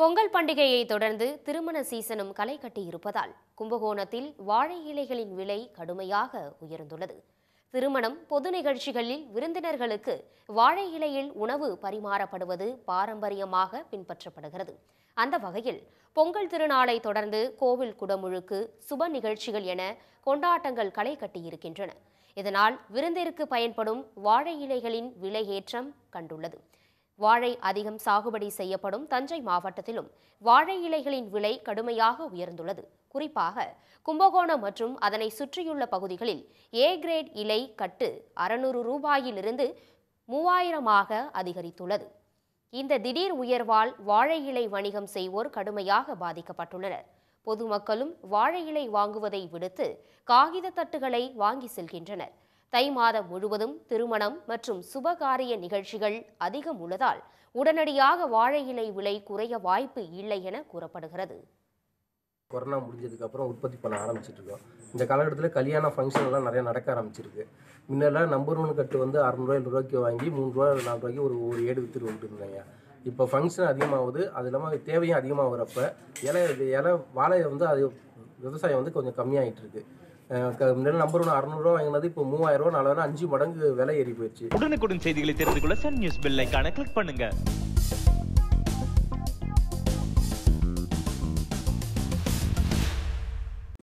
பொங்கல் பண்டிகையை தொடர்ந்து திருமண சீசனும் களை கட்டியிருப்பதால் கும்பகோணத்தில் வாழை இலைகளின் விலை கடுமையாக உயர்ந்துள்ளது திருமணம் பொது நிகழ்ச்சிகளில் விருந்தினர்களுக்கு வாழை இலையில் உணவு பரிமாறப்படுவது பாரம்பரியமாக பின்பற்றப்படுகிறது அந்த வகையில் பொங்கல் திருநாளை தொடர்ந்து கோவில் குடமுழுக்கு சுப நிகழ்ச்சிகள் என கொண்டாட்டங்கள் களை கட்டியிருக்கின்றன இதனால் விருந்திற்கு பயன்படும் வாழை இலைகளின் விலை ஏற்றம் கண்டுள்ளது வாழை அதிகம் சாகுபடி செய்யப்படும் தஞ்சை மாவட்டத்திலும் வாழை இலைகளின் விலை கடுமையாக உயர்ந்துள்ளது குறிப்பாக கும்பகோணம் மற்றும் அதனை சுற்றியுள்ள பகுதிகளில் ஏ கிரேட் இலை கட்டு அறுநூறு ரூபாயிலிருந்து மூவாயிரமாக அதிகரித்துள்ளது இந்த திடீர் உயர்வால் வாழை இலை வணிகம் செய்வோர் கடுமையாக பாதிக்கப்பட்டுள்ளனர் பொதுமக்களும் வாழை இலை வாங்குவதை விடுத்து காகித தட்டுகளை வாங்கி செல்கின்றனர் தை மாதம் முழுவதும் திருமணம் மற்றும் சுபகாரிய நிகழ்ச்சிகள் அதிகம் உள்ளதால் உடனடியாக வாழை இலை விலை குறைய வாய்ப்பு இல்லை என கூறப்படுகிறது கொரோனா முடிஞ்சதுக்கப்புறம் உற்பத்தி பண்ண ஆரம்பிச்சிட்டு இருக்கோம் இந்த காலகட்டத்தில் கல்யாண ஃபங்க்ஷன் எல்லாம் நிறையா நடக்க ஆரம்பிச்சிருக்கு முன்னெல்லாம் நம்பர் ஒன் கட்டு வந்து அறநூறுவா ரூபாய்க்கு வாங்கி மூணு ரூபா நாலு ரூபாய்க்கு ஒரு ஒரு ஏடு வித்துட்டு வந்துருந்தாங்க இப்போ ஃபங்க்ஷன் அதிகமாகுது அது இல்லாமல் தேவையும் அதிகமாகிறப்ப இலை இலை வாழை வந்து அது விவசாயம் வந்து கொஞ்சம் கம்மியாகிட்டு இருக்குது முன்னாடி நம்பர் ஒன்று அறுநூறுவா வாங்கினது இப்போ மூவாயிரம் ரூபா நாலாயிரம் அஞ்சு மடங்கு விலை ஏறி போயிடுச்சு உடனுக்குடன் செய்திகளை தெரிந்து கொள்ள சன் நியூஸ் பெல் ஐக்கான கிளிக் பண்ணுங்கள்